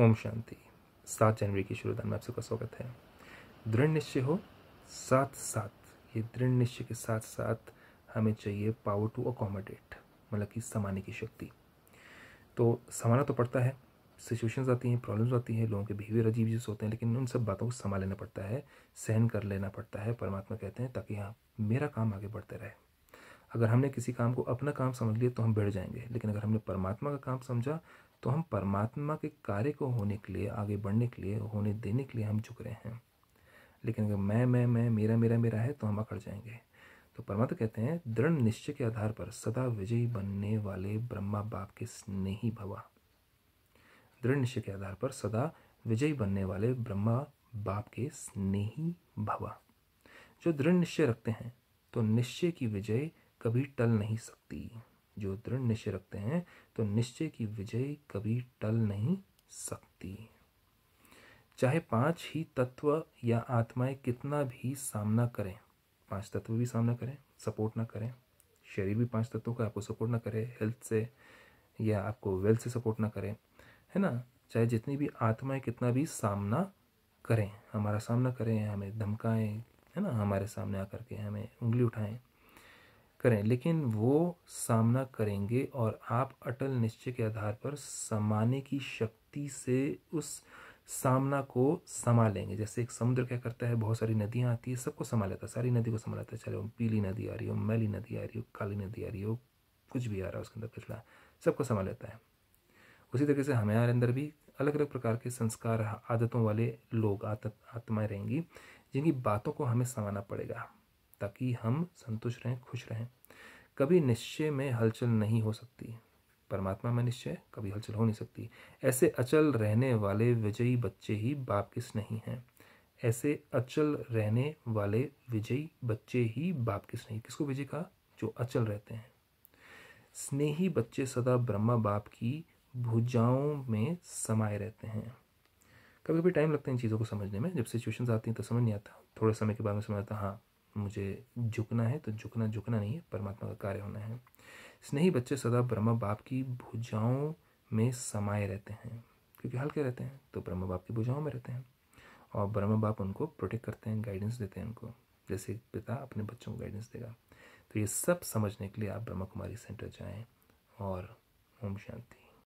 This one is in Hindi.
ओम शांति सात जनवरी की शुरुआत में आप सबका स्वागत है दृढ़ निश्चय हो साथ साथ ये दृढ़ निश्चय के साथ साथ हमें चाहिए पावर टू अकोमोडेट मतलब कि समाने की शक्ति तो समाना तो पड़ता है सिचुएशंस आती हैं प्रॉब्लम्स आती हैं लोगों के बिहेवियर अजीब जिस होते हैं लेकिन उन सब बातों को संभाल लेना पड़ता है सहन कर लेना पड़ता है परमात्मा कहते हैं ताकि हाँ मेरा काम आगे बढ़ते रहे अगर हमने किसी काम को अपना काम समझ लिया तो हम बिड़ जाएंगे लेकिन अगर हमने परमात्मा का काम समझा तो हम परमात्मा के कार्य को होने के लिए आगे बढ़ने के लिए होने देने के लिए हम झुक रहे हैं लेकिन अगर मैं मैं मैं मेरा मेरा मेरा है तो हम अकड़ जाएंगे तो परमात्मा कहते हैं दृढ़ निश्चय के आधार पर सदा विजयी बनने वाले ब्रह्मा बाप के स्नेही भवा दृढ़ निश्चय के आधार पर सदा विजयी बनने वाले ब्रह्मा बाप के स्नेही भवा जो दृढ़ निश्चय रखते हैं तो निश्चय की विजय कभी टल नहीं सकती जो दृढ़ निश्चय रखते हैं तो निश्चय की विजय कभी टल नहीं सकती चाहे पांच ही तत्व या आत्माएं कितना भी सामना करें पांच तत्व भी सामना करें सपोर्ट ना करें शरीर भी पांच तत्वों का आपको सपोर्ट ना करे हेल्थ से या आपको वेल्थ से सपोर्ट ना करें है ना चाहे जितनी भी आत्माएं कितना भी सामना करें हमारा सामना करें हमें धमकाएं है ना हमारे सामने आकर के हमें उंगली उठाएं करें लेकिन वो सामना करेंगे और आप अटल निश्चय के आधार पर समाने की शक्ति से उस सामना को संभालेंगे जैसे एक समुद्र क्या करता है बहुत सारी नदियाँ आती है सबको संभाल लेता है सारी नदी को संभाल लेता है चाहे वो पीली नदी आ रही हो मैली नदी आ रही हो काली नदी आ रही हो कुछ भी आ रहा है उसके अंदर पिछला सबको संभाल लेता है उसी तरीके से हमारे अंदर भी अलग अलग प्रकार के संस्कार आदतों वाले लोग आत, आत्माएँ रहेंगी जिनकी बातों को हमें समाना पड़ेगा ताकि हम संतुष्ट रहें खुश रहें कभी निश्चय में हलचल नहीं हो सकती परमात्मा में निश्चय कभी हलचल हो नहीं सकती ऐसे अचल रहने वाले विजयी बच्चे ही बाप किस नहीं हैं ऐसे अचल रहने वाले विजयी बच्चे ही बाप किस नहीं किसको विजय कहा जो अचल रहते हैं स्नेही बच्चे सदा ब्रह्मा बाप की भुजाओं में समाये रहते हैं कभी कभी टाइम लगता है इन चीज़ों को समझने में जब सिचुएशंस आती हैं तो समझ नहीं आता थोड़े समय के बाद में समझ आता हाँ मुझे झुकना है तो झुकना झुकना नहीं है परमात्मा का कार्य होना है स्नेही बच्चे सदा ब्रह्मा बाप की भुजाओं में समाये रहते हैं क्योंकि हल्के रहते हैं तो ब्रह्मा बाप की भुजाओं में रहते हैं और ब्रह्मा बाप उनको प्रोटेक्ट करते हैं गाइडेंस देते हैं उनको जैसे पिता अपने बच्चों को गाइडेंस देगा तो ये सब समझने के लिए आप ब्रह्मा कुमारी सेंटर जाएँ और ओम शांति